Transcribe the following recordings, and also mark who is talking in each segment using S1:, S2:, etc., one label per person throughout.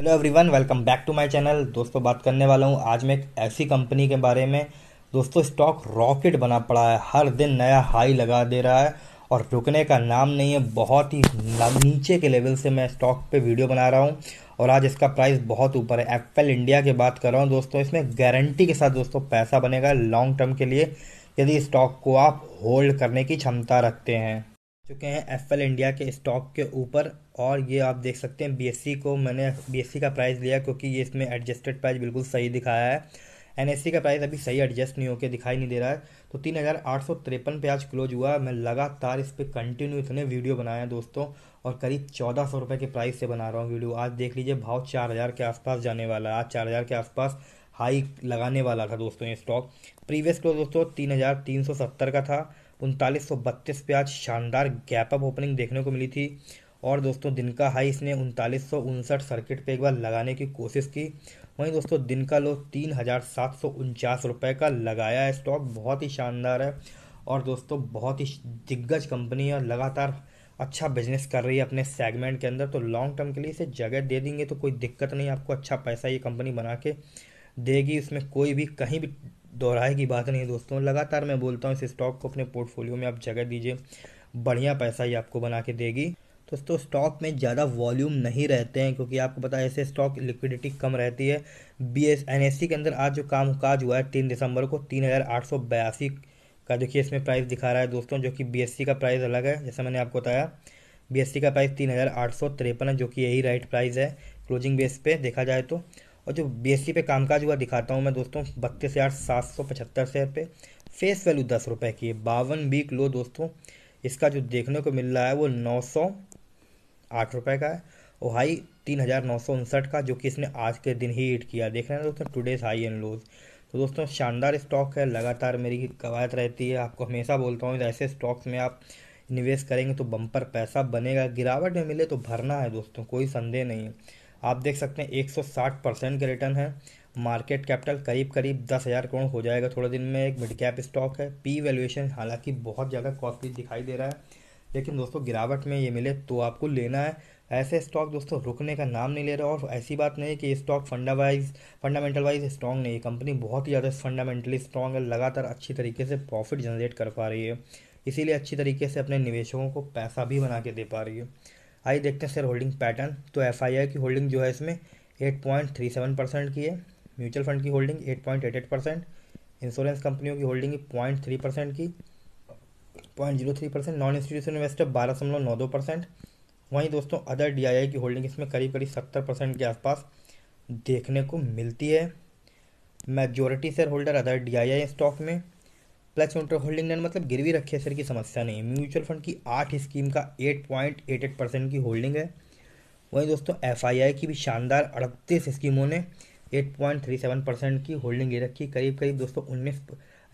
S1: hello everyone welcome back to my channel दोस्तों बात करने वाला हूँ आज मैं एक ऐसी कंपनी के बारे में दोस्तों स्टॉक रॉकेट बना पड़ा है हर दिन नया हाई लगा दे रहा है और रुकने का नाम नहीं है बहुत ही नीचे के लेवल से मैं स्टॉक पे वीडियो बना रहा हूँ और आज इसका प्राइस बहुत ऊपर है एप्पल इंडिया की बात कर रहा हूँ दोस्तों इसमें गारंटी के साथ दोस्तों पैसा बनेगा लॉन्ग टर्म के लिए यदि स्टॉक को आप होल्ड करने की क्षमता रखते हैं चुके हैं एफ इंडिया के स्टॉक के ऊपर और ये आप देख सकते हैं बी को मैंने बी का प्राइस लिया क्योंकि ये इसमें एडजस्टेड प्राइस बिल्कुल सही दिखाया है एन का प्राइस अभी सही एडजस्ट नहीं होकर दिखाई नहीं दे रहा है तो तीन हज़ार आठ सौ तिरपन पे आज क्लोज हुआ मैं लगातार इस पर कंटिन्यू इतने वीडियो बनाया दोस्तों और करीब चौदह सौ रुपये के प्राइस से बना रहा हूँ वीडियो आज देख लीजिए भाव चार हज़ार के आसपास जाने वाला है आज चार हज़ार के आसपास हाई लगाने वाला था दोस्तों ये स्टॉक प्रीवियस क्लोज दोस्तों तीन हज़ार तीन सौ सत्तर का था उनतालीस सौ बत्तीस पे आज शानदार गैप अप ओपनिंग देखने को मिली थी और दोस्तों दिन का हाई इसने उनतालीस सौ उनसठ सर्किट पे एक बार लगाने की कोशिश की वहीं दोस्तों दिन का लो तीन हज़ार सात सौ उनचास रुपये का लगाया है स्टॉक बहुत ही शानदार है और दोस्तों बहुत ही दिग्गज कंपनी है लगातार अच्छा बिजनेस कर रही है अपने सेगमेंट के अंदर तो लॉन्ग टर्म के लिए इसे जगह दे देंगे तो कोई दिक्कत नहीं आपको अच्छा पैसा ये कंपनी बना के देगी उसमें कोई भी कहीं भी दोहराए की बात नहीं है दोस्तों लगातार मैं बोलता हूँ इस स्टॉक को अपने पोर्टफोलियो में आप जगह दीजिए बढ़िया पैसा ही आपको बना के देगी दोस्तों स्टॉक में ज़्यादा वॉल्यूम नहीं रहते हैं क्योंकि आपको पता है ऐसे स्टॉक लिक्विडिटी कम रहती है B S N S C के अंदर आज जो काम काज हुआ है तीन दिसंबर को तीन हज़ार आठ सौ बयासी का देखिए इसमें प्राइस दिखा रहा है दोस्तों जो कि बी एस सी का प्राइस अलग है जैसा मैंने आपको बताया बी एस सी का प्राइस तीन हज़ार आठ सौ तिरपन है जो कि यही राइट प्राइस है क्लोजिंग बेस पे देखा जाए तो और जो बी पे कामकाज हुआ दिखाता हूँ मैं दोस्तों बत्तीस हज़ार सात सौ पचहत्तर शेयर पे फेस वैल्यू दस रुपये की है बावन वीक लो दोस्तों इसका जो देखने को मिल रहा है वो नौ सौ आठ रुपये का है और हाई तीन हज़ार नौ सौ उनसठ का जो कि इसने आज के दिन ही हिट किया देख रहे हैं दोस्तों टुडेज हाई एंड लोज तो दोस्तों शानदार स्टॉक है लगातार मेरी कवायद रहती है आपको हमेशा बोलता हूँ ऐसे स्टॉक्स में आप निवेश करेंगे तो बम्पर पैसा बनेगा गिरावट में मिले तो भरना है दोस्तों कोई संदेह नहीं है आप देख सकते हैं साठ परसेंट का रिटर्न है मार्केट कैपिटल करीब करीब दस हज़ार करोड़ हो जाएगा थोड़े दिन में एक मिड कैप स्टॉक है पी वैल्यूएशन हालांकि बहुत ज़्यादा कॉस्टली दिखाई दे रहा है लेकिन दोस्तों गिरावट में ये मिले तो आपको लेना है ऐसे स्टॉक दोस्तों रुकने का नाम नहीं ले रहा और ऐसी बात नहीं कि स्टॉक फंडा वाइज फंडामेंटल वाइज स्ट्रॉन्ग नहीं है कंपनी बहुत ही ज़्यादा फंडामेंटली स्ट्रॉन्ग है लगातार अच्छी तरीके से प्रॉफिट जनरेट कर पा रही है इसीलिए अच्छी तरीके से अपने निवेशकों को पैसा भी बना के दे पा रही है आइए देखते हैं शेयर होल्डिंग पैटर्न तो एफ की होल्डिंग जो है इसमें eight point three seven percent की है म्यूचुअल फंड की holding eight point eight eight percent insurance कंपनियों की होल्डिंग पॉइंट थ्री परसेंट की point zero three percent non institution investor बारह दशमलव नौ दो परसेंट वहीं दोस्तों अदर डीआईआई की होल्डिंग इसमें करीब करीब सत्तर परसेंट के आसपास देखने को मिलती है majority share holder other DII stock में फ्लैक्स नोट होल्डिंग ने मतलब गिरवी रखी है सर की समस्या नहीं है म्यूचुअल फंड की आठ स्कीम का eight point eight eight percent की होल्डिंग है वहीं दोस्तों एफ आई आई की भी शानदार अड़तीस स्कीमों ने eight point three seven percent की होल्डिंग ले रखी करीब करीब दोस्तों उन्नीस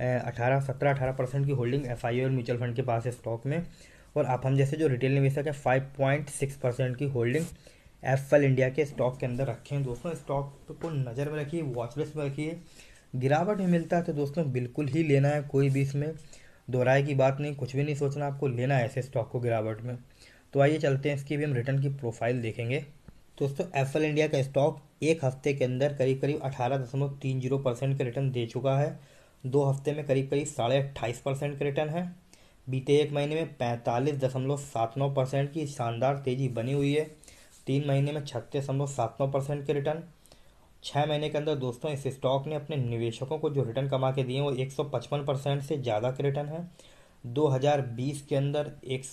S1: अठारह सत्रह अठारह परसेंट की होल्डिंग एफ आई और म्यूचुअल फंड के पास है स्टॉक में और आप हम जैसे जो रिटेल निवेशक है फाइव पॉइंट सिक्स परसेंट की होल्डिंग एफ एल इंडिया के स्टॉक के अंदर रखे हैं दोस्तों स्टॉक को नज़र में रखिए वॉचलिस्ट में रखिए गिरावट में मिलता है तो दोस्तों बिल्कुल ही लेना है कोई भी इसमें दोहराए की बात नहीं कुछ भी नहीं सोचना आपको लेना है ऐसे स्टॉक को गिरावट में तो आइए चलते हैं इसकी भी हम रिटर्न की प्रोफाइल देखेंगे दोस्तों एल इंडिया का स्टॉक एक हफ्ते के अंदर करीब करीब अठारह दशमलव तीन जीरो परसेंट का रिटर्न दे चुका है दो हफ्ते में करीब करीब साढ़े अट्ठाईस परसेंट का रिटर्न है बीते एक महीने में पैंतालीस दशमलव सात नौ परसेंट की शानदार तेज़ी बनी हुई है तीन महीने में छत्तीस दशमलव सात नौ परसेंट के रिटर्न छः महीने के अंदर दोस्तों इस स्टॉक ने अपने निवेशकों को जो रिटर्न कमा के दिए वो 155 परसेंट से ज़्यादा के रिटर्न है 2020 के अंदर एक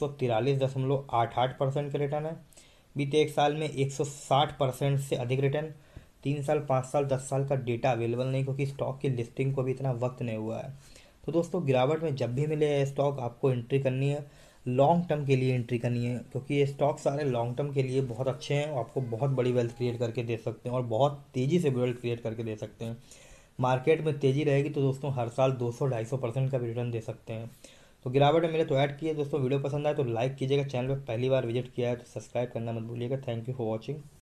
S1: परसेंट के रिटर्न है बीते एक साल में 160 परसेंट से अधिक रिटर्न तीन साल पाँच साल दस साल का डेटा अवेलेबल नहीं क्योंकि स्टॉक की लिस्टिंग को भी इतना वक्त नहीं हुआ है तो दोस्तों गिरावट में जब भी मिले स्टॉक आपको एंट्री करनी है लॉन्ग टर्म के लिए एंट्री करनी है क्योंकि ये स्टॉक सारे लॉन्ग टर्म के लिए बहुत अच्छे हैं और आपको बहुत बड़ी वेल्थ क्रिएट करके दे सकते हैं और बहुत तेज़ी से वेल्थ क्रिएट करके दे सकते हैं मार्केट में तेज़ी रहेगी तो दोस्तों हर साल 200-250 परसेंट का रिटर्न दे सकते हैं तो गिरावट में मेरे तो ऐड किए दोस्तों वीडियो पसंद आए तो लाइक कीजिएगा चैनल पर पहली बार विजिट किया है तो सब्सक्राइब करना मत भूलिएगा थैंक यू फॉर वॉचिंग